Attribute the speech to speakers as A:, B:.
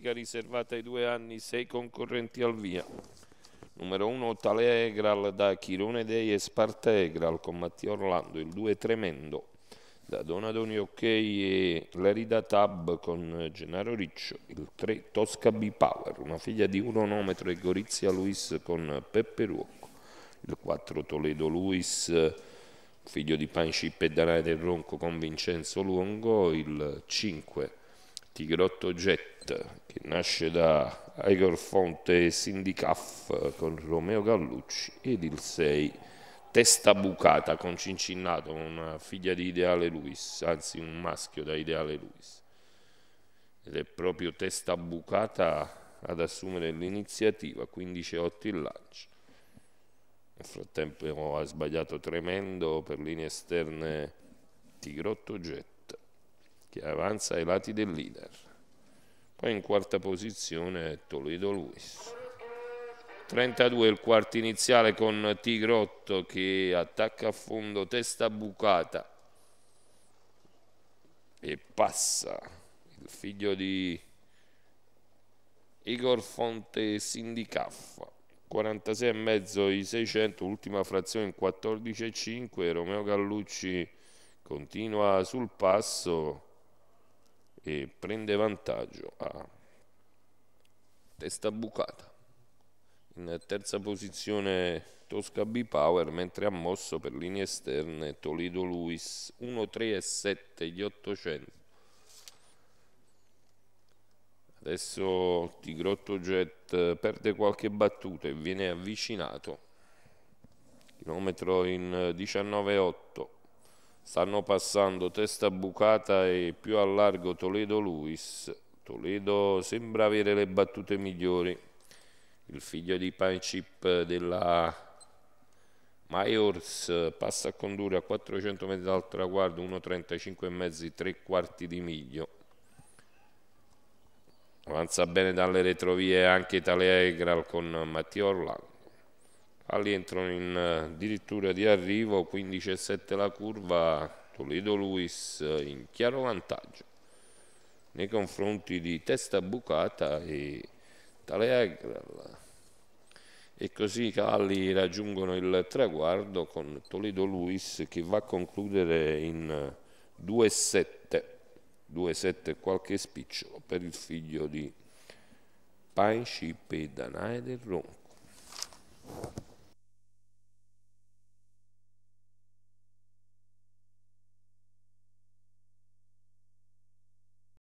A: classifica riservata ai due anni, sei concorrenti al via. Numero 1 Tale Egral da Chirone Dei e Sparta Egral con Mattia Orlando, il 2 Tremendo da Donadoni Ok e Lerida Tab con Gennaro Riccio, il 3 Tosca B Power, una figlia di Uronometro e Gorizia Luis con Peppe Ruocco, il 4 Toledo Luis figlio di Pancip e Danai del Ronco con Vincenzo Luongo, il 5 Tigrotto Jet che nasce da Igor Fonte e Sindicaf con Romeo Gallucci ed il 6 Testa Bucata con Cincinnato, una figlia di Ideale Luis, anzi un maschio da Ideale Luis. Ed è proprio Testa Bucata ad assumere l'iniziativa, 15 8 il lancio. Nel frattempo ha sbagliato tremendo per linee esterne Tigrotto Jet che avanza ai lati del leader. Poi in quarta posizione Toledo Luis. 32 il quarto iniziale con Tigrotto che attacca a fondo, testa bucata e passa il figlio di Igor Fonte Sindicaffa 46 e mezzo i 600 ultima frazione in 14 e 5 Romeo Gallucci continua sul passo e prende vantaggio a testa bucata in terza posizione Tosca B Power mentre ha mosso per linee esterne Toledo Luis 1-3 e 7 gli 800 adesso Tigrotto Jet perde qualche battuta e viene avvicinato chilometro in 19-8 Stanno passando testa bucata e più a largo Toledo Luis. Toledo sembra avere le battute migliori. Il figlio di Panchip della Majors passa a condurre a 400 metri dal traguardo 1,35 e mezzi, 3 quarti di miglio. Avanza bene dalle retrovie anche Italia Egral con Matteo Orlando entrano in eh, addirittura di arrivo 15 7 la curva Toledo Luis eh, in chiaro vantaggio nei confronti di Testa Bucata e Taleagrella e così i cavalli raggiungono il traguardo con Toledo Luis che va a concludere in 2-7 eh, 2-7 qualche spicciolo per il figlio di Painship e Danae del Rompo